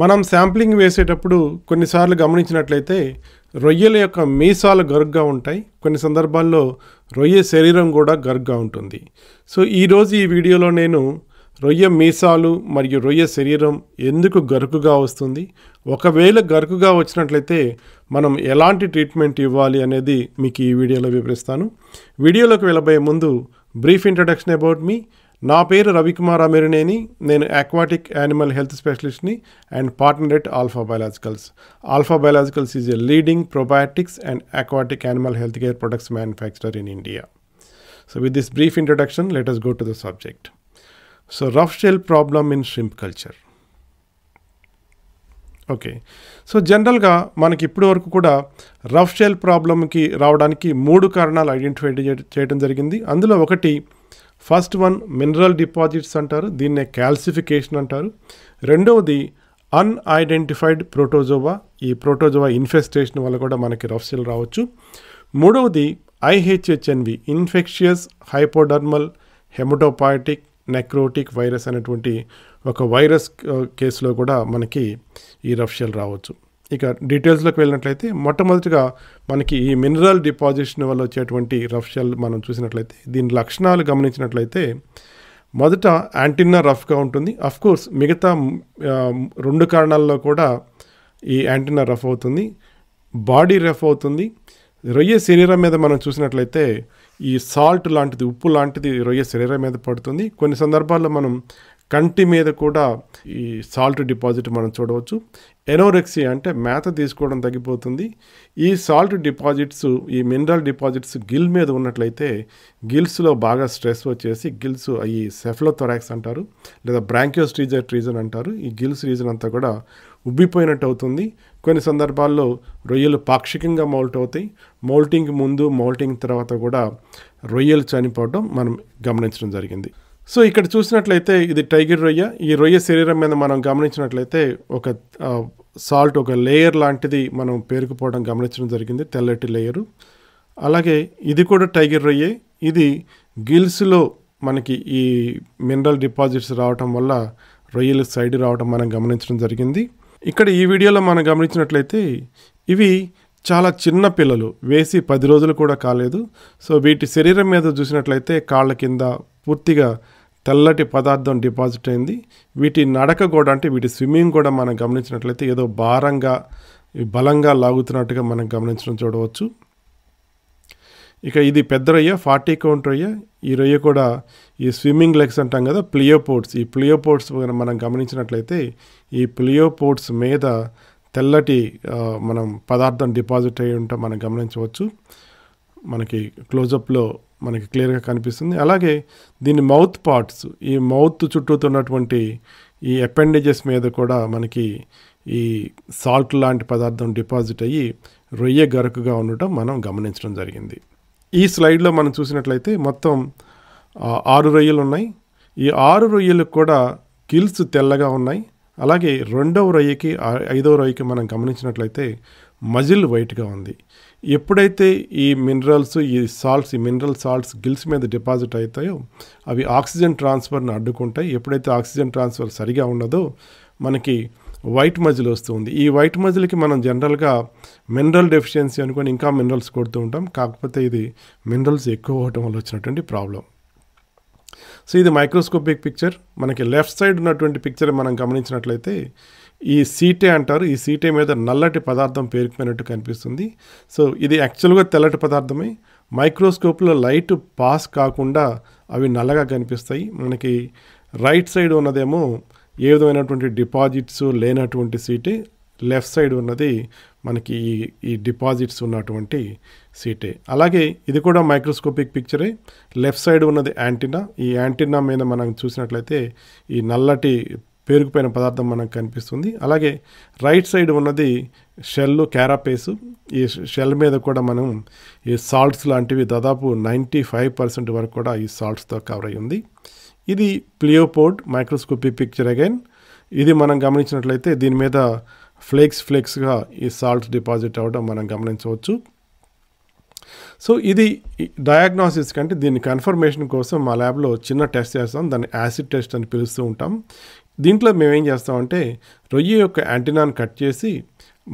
మనం శాంప్లింగ్ వేసేటప్పుడు కొన్నిసార్లు గమనించినట్లయితే రొయ్యల యొక్క మీసాలు గరుగ్గా ఉంటాయి కొన్ని సందర్భాల్లో రొయ్య శరీరం కూడా గరుగ్గా ఉంటుంది సో ఈరోజు ఈ వీడియోలో నేను రొయ్య మీసాలు మరియు రొయ్య శరీరం ఎందుకు గరుకుగా వస్తుంది ఒకవేళ గరుకుగా వచ్చినట్లయితే మనం ఎలాంటి ట్రీట్మెంట్ ఇవ్వాలి అనేది మీకు ఈ వీడియోలో వివరిస్తాను వీడియోలోకి వెళ్ళబోయే ముందు బ్రీఫ్ ఇంట్రడక్షన్ అబౌట్ మీ నా పేరు రవికుమార్ అమెరినేని నేను అక్వాటిక్ యానిమల్ హెల్త్ స్పెషలిస్ట్ని and partner at Alpha Biologicals Alpha Biologicals is a leading probiotics and aquatic animal health care products manufacturer in India so with this brief introduction let us go to the subject so rough shell problem in shrimp culture okay so జనరల్గా మనకి ఇప్పటి వరకు కూడా rough shell ప్రాబ్లమ్కి రావడానికి మూడు కారణాలు identify చేయడం జరిగింది అందులో ఒకటి ఫస్ట్ వన్ మినరల్ డిపాజిట్స్ అంటారు దీన్నే క్యాల్సిఫికేషన్ అంటారు రెండవది అన్ఐడెంటిఫైడ్ ప్రోటోజోవా ఈ ప్రోటోజోవా ఇన్ఫెస్టేషన్ వల్ల కూడా మనకి రఫ్సిల్ రావచ్చు మూడవది IHHNV infectious hypodermal haematopoietic necrotic virus అనేటువంటి ఒక వైరస్ కేసులో కూడా మనకి ఈ రఫ్షల్ రావచ్చు ఇక డీటెయిల్స్లోకి వెళ్ళినట్లయితే మొట్టమొదటిగా మనకి ఈ మినరల్ డిపాజిషన్ వల్ల వచ్చేటువంటి రఫ్ షెల్ మనం చూసినట్లయితే దీని లక్షణాలు గమనించినట్లయితే మొదట యాంటీనా రఫ్గా ఉంటుంది కోర్స్ మిగతా రెండు కారణాల్లో కూడా ఈ యాంటీనా రఫ్ అవుతుంది బాడీ రఫ్ అవుతుంది రొయ్య శరీరం మీద మనం చూసినట్లయితే ఈ సాల్ట్ లాంటిది ఉప్పు లాంటిది రొయ్య శరీరం మీద పడుతుంది కొన్ని సందర్భాల్లో మనం కంటి మీద కూడా ఈ సాల్ట్ డిపాజిట్ మనం చూడవచ్చు ఎనోరెక్సియా అంటే మేత తీసుకోవడం తగ్గిపోతుంది ఈ సాల్ట్ డిపాజిట్స్ ఈ మినరల్ డిపాజిట్స్ గిల్ మీద ఉన్నట్లయితే గిల్స్లో బాగా స్ట్రెస్ వచ్చేసి గిల్స్ అవి సెఫ్లోథొరాక్స్ అంటారు లేదా స్ట్రీజర్ రీజన్ అంటారు ఈ గిల్స్ రీజన్ అంతా కూడా ఉబ్బిపోయినట్టు అవుతుంది కొన్ని సందర్భాల్లో రొయ్యలు పాక్షికంగా మౌల్ట్ అవుతాయి మౌల్టింగ్ ముందు మౌల్టింగ్ తర్వాత కూడా రొయ్యలు చనిపోవడం మనం గమనించడం జరిగింది సో ఇక్కడ చూసినట్లయితే ఇది టైగర్ రొయ్య ఈ రొయ్య శరీరం మీద మనం గమనించినట్లయితే ఒక సాల్ట్ ఒక లేయర్ లాంటిది మనం పేరుకుపోవడం గమనించడం జరిగింది తెల్లటి లేయరు అలాగే ఇది కూడా టైగర్ రొయ్యే ఇది గిల్స్లో మనకి ఈ మినరల్ డిపాజిట్స్ రావటం వల్ల రొయ్యలు సైడ్ రావటం మనం గమనించడం జరిగింది ఇక్కడ ఈ వీడియోలో మనం గమనించినట్లయితే ఇవి చాలా చిన్న పిల్లలు వేసి పది రోజులు కూడా కాలేదు సో వీటి శరీరం మీద చూసినట్లయితే కాళ్ళ కింద పూర్తిగా తెల్లటి పదార్థం డిపాజిట్ అయింది వీటి నడక కూడా అంటే వీటి స్విమ్మింగ్ కూడా మనం గమనించినట్లయితే ఏదో భారంగా బలంగా లాగుతున్నట్టుగా మనం గమనించడం చూడవచ్చు ఇక ఇది పెద్ద రొయ్య ఫార్టీ కౌంట్ రొయ్య ఈ రొయ్య కూడా ఈ స్విమ్మింగ్ లెగ్స్ అంటాం కదా ప్లియోపోర్ట్స్ ఈ ప్లియోపోర్ట్స్ మనం గమనించినట్లయితే ఈ ప్లియోపోర్ట్స్ మీద తెల్లటి మనం పదార్థం డిపాజిట్ అయ్యి ఉంటాం మనం గమనించవచ్చు మనకి క్లోజప్లో మనకి క్లియర్గా కనిపిస్తుంది అలాగే దీని మౌత్ పార్ట్స్ ఈ మౌత్ చుట్టూతో ఉన్నటువంటి ఈ అపెండేజెస్ మీద కూడా మనకి ఈ సాల్ట్ లాంటి పదార్థం డిపాజిట్ అయ్యి రొయ్య గరకుగా ఉండటం మనం గమనించడం జరిగింది ఈ స్లైడ్లో మనం చూసినట్లయితే మొత్తం ఆరు రొయ్యలు ఉన్నాయి ఈ ఆరు రొయ్యలు కూడా కిల్స్ తెల్లగా ఉన్నాయి అలాగే రెండవ రొయ్యకి ఐదవ రొయ్యకి మనం గమనించినట్లయితే మజిల్ వైట్గా ఉంది ఎప్పుడైతే ఈ మినరల్స్ ఈ సాల్ట్స్ ఈ మినరల్ సాల్ట్స్ గిల్స్ మీద డిపాజిట్ అవుతాయో అవి ఆక్సిజన్ ట్రాన్స్ఫర్ని అడ్డుకుంటాయి ఎప్పుడైతే ఆక్సిజన్ ట్రాన్స్ఫర్ సరిగా ఉండదో మనకి వైట్ మజిల్ వస్తుంది ఈ వైట్ మజిల్కి మనం జనరల్గా మినరల్ డెఫిషియన్సీ అనుకొని ఇంకా మినరల్స్ కొడుతూ ఉంటాం కాకపోతే ఇది మినరల్స్ ఎక్కువ అవటం వల్ల వచ్చినటువంటి ప్రాబ్లం సో ఇది మైక్రోస్కోపిక్ పిక్చర్ మనకి లెఫ్ట్ సైడ్ ఉన్నటువంటి పిక్చర్ మనం గమనించినట్లయితే ఈ సీటే అంటారు ఈ సీటే మీద నల్లటి పదార్థం పేరుకుపోయినట్టు కనిపిస్తుంది సో ఇది యాక్చువల్గా తెల్లటి పదార్థమే మైక్రోస్కోప్లో లైట్ పాస్ కాకుండా అవి నల్లగా కనిపిస్తాయి మనకి రైట్ సైడ్ ఉన్నదేమో ఏ విధమైనటువంటి డిపాజిట్స్ లేనటువంటి సీటే లెఫ్ట్ సైడ్ ఉన్నది మనకి ఈ ఈ డిపాజిట్స్ ఉన్నటువంటి సీటే అలాగే ఇది కూడా మైక్రోస్కోపిక్ పిక్చరే లెఫ్ట్ సైడ్ ఉన్నది యాంటీనా ఈ యాంటీనా మీద మనం చూసినట్లయితే ఈ నల్లటి పేరుకుపోయిన పదార్థం మనకు కనిపిస్తుంది అలాగే రైట్ సైడ్ ఉన్నది షెల్ క్యారాపేసు ఈ షెల్ మీద కూడా మనం ఈ సాల్ట్స్ లాంటివి దాదాపు నైంటీ ఫైవ్ పర్సెంట్ వరకు కూడా ఈ సాల్ట్స్తో కవర్ అయ్యి ఉంది ఇది ప్లియోపోర్డ్ మైక్రోస్కోపీ పిక్చర్ అగైన్ ఇది మనం గమనించినట్లయితే దీని మీద ఫ్లెక్స్ ఫ్లెక్స్గా ఈ సాల్ట్ డిపాజిట్ అవ్వడం మనం గమనించవచ్చు సో ఇది డయాగ్నోసిస్ కంటే దీని కన్ఫర్మేషన్ కోసం మా ల్యాబ్లో చిన్న టెస్ట్ చేస్తాం దాన్ని యాసిడ్ టెస్ట్ అని పిలుస్తూ ఉంటాం దీంట్లో మేమేం చేస్తామంటే రొయ్య యొక్క యాంటీనాను కట్ చేసి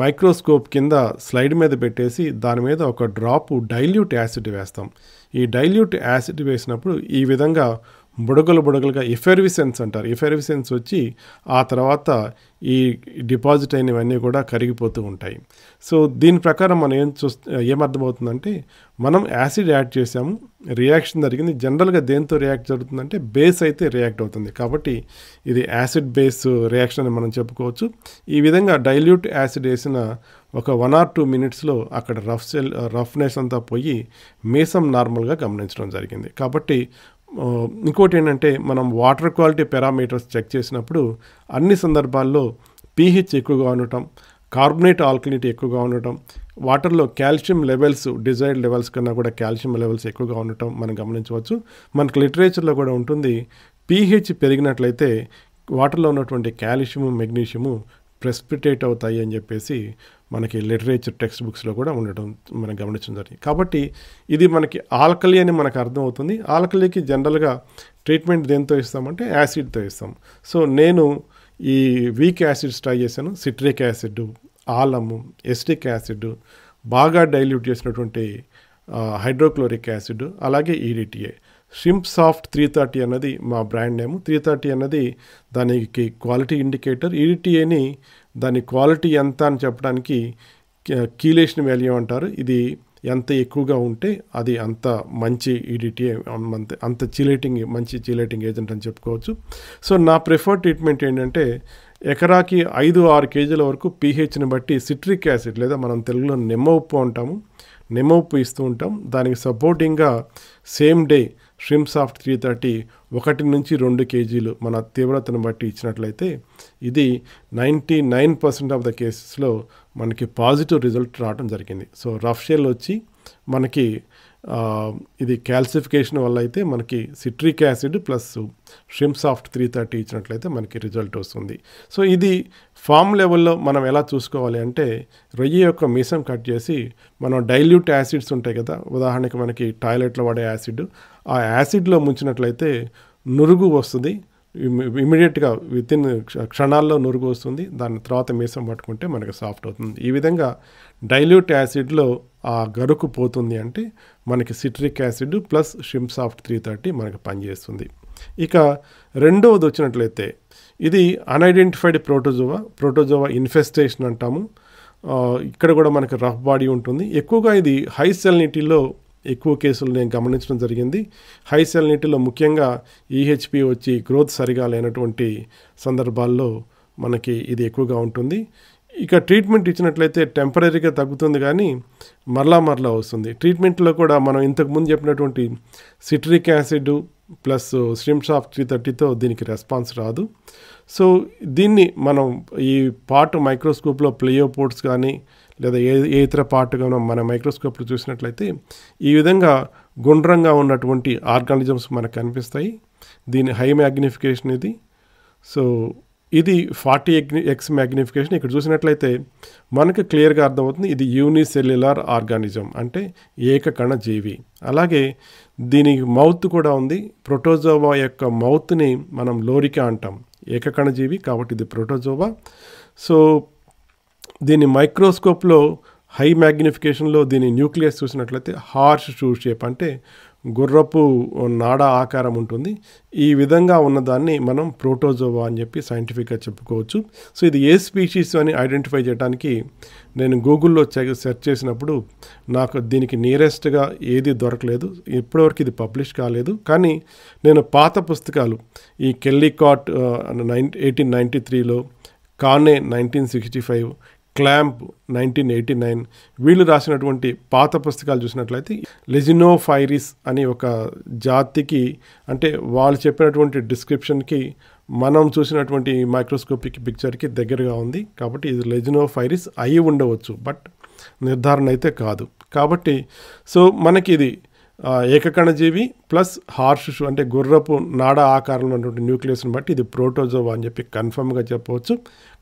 మైక్రోస్కోప్ కింద స్లైడ్ మీద పెట్టేసి దాని మీద ఒక డ్రాపు డైల్యూట్ యాసిడ్ వేస్తాం ఈ డైల్యూట్ యాసిడ్ వేసినప్పుడు ఈ విధంగా బుడగలు బుడగలుగా ఎఫెర్విసెన్స్ అంటారు ఎఫెర్విసెన్స్ వచ్చి ఆ తర్వాత ఈ డిపాజిట్ అయినవన్నీ కూడా కరిగిపోతూ ఉంటాయి సో దీని ప్రకారం మనం ఏం చూ ఏమర్థమవుతుందంటే మనం యాసిడ్ యాడ్ చేసాము రియాక్షన్ జరిగింది జనరల్గా దేంతో రియాక్ట్ జరుగుతుందంటే బేస్ అయితే రియాక్ట్ అవుతుంది కాబట్టి ఇది యాసిడ్ బేస్ రియాక్షన్ అని మనం చెప్పుకోవచ్చు ఈ విధంగా డైల్యూట్ యాసిడ్ వేసిన ఒక వన్ ఆర్ టూ మినిట్స్లో అక్కడ రఫ్ సెల్ రఫ్నెస్ అంతా పోయి మీసం నార్మల్గా గమనించడం జరిగింది కాబట్టి ఇంకోటి ఏంటంటే మనం వాటర్ క్వాలిటీ పారామీటర్స్ చెక్ చేసినప్పుడు అన్ని సందర్భాల్లో పీహెచ్ ఎక్కువగా ఉండటం కార్బొనేట్ ఆల్కలినిటీ ఎక్కువగా ఉండటం వాటర్లో కాల్షియం లెవెల్స్ డిజైర్డ్ లెవెల్స్ కన్నా కూడా కాల్షియం లెవెల్స్ ఎక్కువగా ఉండటం మనం గమనించవచ్చు మనకు లిటరేచర్లో కూడా ఉంటుంది పీహెచ్ పెరిగినట్లయితే వాటర్లో ఉన్నటువంటి కాల్షియము మెగ్నీషియము ప్రెస్పిటేట్ అవుతాయి అని చెప్పేసి మనకి లిటరేచర్ టెక్స్ట్ బుక్స్లో కూడా ఉండడం మనం గమనించడం జరిగింది కాబట్టి ఇది మనకి ఆల్కలి అని మనకు అర్థమవుతుంది ఆల్కలికి జనరల్గా ట్రీట్మెంట్ దేంతో ఇస్తామంటే యాసిడ్తో ఇస్తాం సో నేను ఈ వీక్ యాసిడ్స్ ట్రై చేశాను సిట్రిక్ యాసిడ్ ఆలము ఎస్టిక్ యాసిడ్ బాగా డైల్యూట్ చేసినటువంటి హైడ్రోక్లోరిక్ యాసిడ్ అలాగే EDTA e shrimp soft three thirty అన్నది మా బ్రాండ్ నేమ్ త్రీ థర్టీ అన్నది దానికి క్వాలిటీ ఇండికేటర్ ఈడిటీఏని దాని క్వాలిటీ ఎంత అని చెప్పడానికి కీలేషన్ వాల్యూ అంటారు ఇది ఎంత ఎక్కువగా ఉంటే అది అంత మంచి ఈడిటీఏ e అంత అంత చిలేటింగ్ మంచి చీలేటింగ్ ఏజెంట్ అని చెప్పుకోవచ్చు సో నా ప్రిఫర్డ్ ట్రీట్మెంట్ ఏంటంటే ఎకరాకి ఐదు ఆరు కేజీల వరకు పీహెచ్ని బట్టి సిట్రిక్ యాసిడ్ లేదా మనం తెలుగులో నిమ్మ ఉప్పు అంటాము నిమ్మ ఉప్పు ఇస్తూ ఉంటాం దానికి సపోర్టింగ్గా same day shim soft three thirty ఒకటి నుంచి రెండు కేజీలు మన తీవ్రతను బట్టి ఇచ్చినట్లయితే ఇది ninety nine percent of the కేసెస్లో మనకి పాజిటివ్ రిజల్ట్ రావడం జరిగింది సో రఫ్ షెల్ వచ్చి మనకి ఇది క్యాల్సిఫికేషన్ వల్ల అయితే మనకి citric acid plus shim soft three thirty ఇచ్చినట్లయితే మనకి రిజల్ట్ వస్తుంది సో ఇది ఫామ్ లెవెల్లో మనం ఎలా చూసుకోవాలి అంటే రొయ్యి యొక్క మీసం కట్ చేసి మనం డైల్యూట్ యాసిడ్స్ ఉంటాయి కదా ఉదాహరణకి మనకి టాయిలెట్లో వాడే యాసిడ్ ఆ యాసిడ్లో ముంచినట్లయితే నురుగు వస్తుంది ఇమీడియట్గా విత్ ఇన్ క్షణాల్లో నురుగు వస్తుంది దాని తర్వాత మీసం పట్టుకుంటే మనకి సాఫ్ట్ అవుతుంది ఈ విధంగా డైల్యూట్ యాసిడ్లో ఆ గరుకు పోతుంది అంటే మనకి citric acid plus shim soft three thirty మనకి పనిచేస్తుంది ఇక రెండవది వచ్చినట్లయితే ఇది అన్ఐడెంటిఫైడ్ ప్రోటోజోవా ప్రోటోజోవా ఇన్ఫెస్టేషన్ అంటాము ఇక్కడ కూడా మనకి రఫ్ బాడీ ఉంటుంది ఎక్కువగా ఇది హై సెల్నిటీలో ఎక్కువ కేసులు నేను గమనించడం జరిగింది హై సెల్నిటీలో ముఖ్యంగా ఈహెచ్పి e వచ్చి గ్రోత్ సరిగా లేనటువంటి సందర్భాల్లో మనకి ఇది ఎక్కువగా ఉంటుంది ఇక ట్రీట్మెంట్ ఇచ్చినట్లయితే టెంపరీగా తగ్గుతుంది కానీ మరలా మరలా వస్తుంది ట్రీట్మెంట్లో కూడా మనం ఇంతకుముందు చెప్పినటువంటి citric acid plus stream shop three థర్టీతో దీనికి రెస్పాన్స్ రాదు సో దీన్ని మనం ఈ పార్ట్ మైక్రోస్కోప్లో ప్లేయో పోర్ట్స్ కానీ లేదా ఏ ఏ ఇతర పార్ట్ కానీ మన మైక్రోస్కోప్లో చూసినట్లయితే ఈ విధంగా గుండ్రంగా ఉన్నటువంటి ఆర్గానిజమ్స్ మనకు కనిపిస్తాయి దీని హై మ్యాగ్నిఫికేషన్ ఇది సో ఇది ఫార్టీ ఎక్స్ మ్యాగ్నిఫికేషన్ ఇక్కడ చూసినట్లయితే మనకు క్లియర్గా అర్థమవుతుంది ఇది యూనిసెల్యులర్ ఆర్గానిజం అంటే ఏకకణ జీవి అలాగే దీని మౌత్ కూడా ఉంది ప్రోటోజోవా యొక్క మౌత్ని మనం లోరిక అంటాం ఏకకణ జీవి కాబట్టి ఇది ప్రోటోజోవా సో దీని మైక్రోస్కోప్లో హై మ్యాగ్నిఫికేషన్లో దీని న్యూక్లియస్ చూసినట్లయితే హార్ష్ షూ షేప్ అంటే గుర్రపు నాడ ఆకారం ఉంటుంది ఈ విధంగా ఉన్నదాన్ని మనం ప్రోటోజోవా అని చెప్పి సైంటిఫిక్గా చెప్పుకోవచ్చు సో ఇది ఏ స్పీషీస్ అని ఐడెంటిఫై చేయడానికి నేను గూగుల్లో సెర్చ్ చేసినప్పుడు నాకు దీనికి నియరెస్ట్గా ఏది దొరకలేదు ఇప్పటివరకు ఇది పబ్లిష్ కాలేదు కానీ నేను పాత పుస్తకాలు ఈ Kellicott uh, nine eighteen ninety త్రీలో కానే nineteen sixty five clamp nineteen eighty nine వీళ్ళు రాసినటువంటి పాత పుస్తకాలు చూసినట్లయితే లెజినోఫైరిస్ అనే ఒక జాతికి అంటే వాళ్ళు చెప్పినటువంటి డిస్క్రిప్షన్కి మనం చూసినటువంటి మైక్రోస్కోపిక్ పిక్చర్కి దగ్గరగా ఉంది కాబట్టి ఇది లెజినోఫైరిస్ అయి ఉండవచ్చు బట్ నిర్ధారణ అయితే కాదు కాబట్టి సో మనకి ఇది ఏకకణజీవి ప్లస్ హార్షుషు అంటే గుర్రపు నాడ ఆకారంలో ఉన్నటువంటి న్యూక్లియస్ని బట్టి ఇది ప్రోటోజోవా అని చెప్పి కన్ఫర్మ్గా చెప్పవచ్చు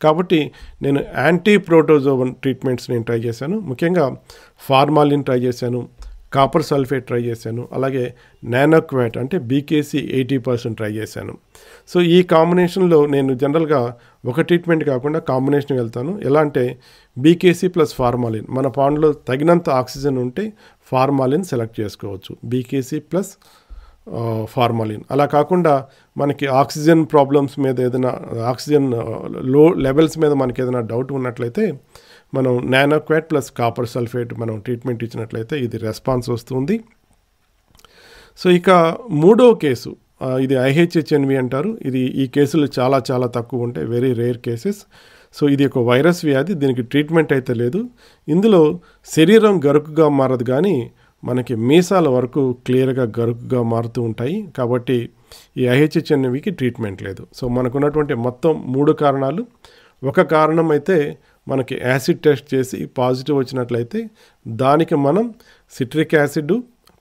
కాబట్టి నేను యాంటీ ప్రోటోజోవన్ ట్రీట్మెంట్స్ నేను ట్రై చేశాను ముఖ్యంగా ఫార్మాలిన్ ట్రై చేశాను కాపర్ సల్ఫేట్ ట్రై చేశాను అలాగే నానోక్వాట్ అంటే బీకేసీ ఎయిటీ పర్సెంట్ ట్రై చేశాను సో ఈ కాంబినేషన్లో నేను జనరల్గా ఒక ట్రీట్మెంట్ కాకుండా కాంబినేషన్ వెళ్తాను ఎలా అంటే బీకేసీ ప్లస్ ఫార్మాలిన్ మన పాండ్లో తగినంత ఆక్సిజన్ ఉంటే ఫార్మాలిన్ సెలెక్ట్ చేసుకోవచ్చు బీకేసీ ప్లస్ ఫార్మాలిన్ అలా కాకుండా మనకి ఆక్సిజన్ ప్రాబ్లమ్స్ మీద ఏదైనా ఆక్సిజన్ లో లెవెల్స్ మీద మనకి ఏదైనా డౌట్ ఉన్నట్లయితే మనం నానోక్వాట్ ప్లస్ కాపర్ సల్ఫేట్ మనం ట్రీట్మెంట్ ఇచ్చినట్లయితే ఇది రెస్పాన్స్ వస్తుంది సో ఇక మూడో కేసు ఇది ఐహెచ్హెచ్ఎన్వి అంటారు ఇది ఈ కేసులు చాలా చాలా తక్కువ ఉంటాయి వెరీ రేర్ కేసెస్ సో ఇది ఒక వైరస్ వ్యాధి దీనికి ట్రీట్మెంట్ అయితే లేదు ఇందులో శరీరం గరుకుగా మారదు కానీ మనకి మీసాల వరకు క్లియర్గా గరుకుగా మారుతూ ఉంటాయి కాబట్టి ఈ ఐహెచ్హెచ్ఎన్వికి ట్రీట్మెంట్ లేదు సో మనకున్నటువంటి మొత్తం మూడు కారణాలు ఒక కారణం అయితే మనకి యాసిడ్ టెస్ట్ చేసి పాజిటివ్ వచ్చినట్లయితే దానికి మనం citric acid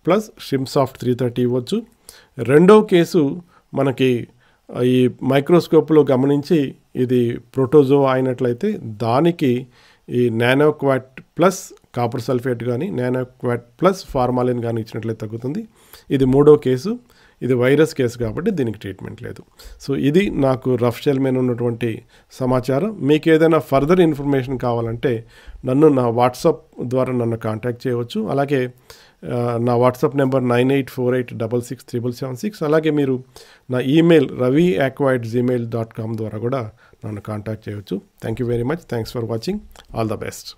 plus shim soft three thirty ఇవ్వచ్చు రెండవ కేసు మనకి ఈ మైక్రోస్కోప్లో గమనించి ఇది ప్రోటోజో అయినట్లయితే దానికి ఈ నానోక్వాట్ ప్లస్ కాపర్ సల్ఫేట్ కానీ నానోక్వాట్ ప్లస్ ఫార్మాలిన్ కానీ ఇచ్చినట్లయితే తగ్గుతుంది ఇది మూడో కేసు ఇది వైరస్ కేసు కాబట్టి దీనికి ట్రీట్మెంట్ లేదు సో ఇది నాకు రఫ్ షెల్ మీద ఉన్నటువంటి సమాచారం మీకు ఏదైనా ఫర్దర్ ఇన్ఫర్మేషన్ కావాలంటే నన్ను నా వాట్సాప్ ద్వారా నన్ను కాంటాక్ట్ చేయవచ్చు అలాగే నా WhatsApp number nine eight four eight double six triple seven six అలాగే మీరు నా email Ravi aquaid Gmail dot com ద్వారా కూడా నన్ను కాంటాక్ట్ చేయవచ్చు thank you very much thanks for watching all the best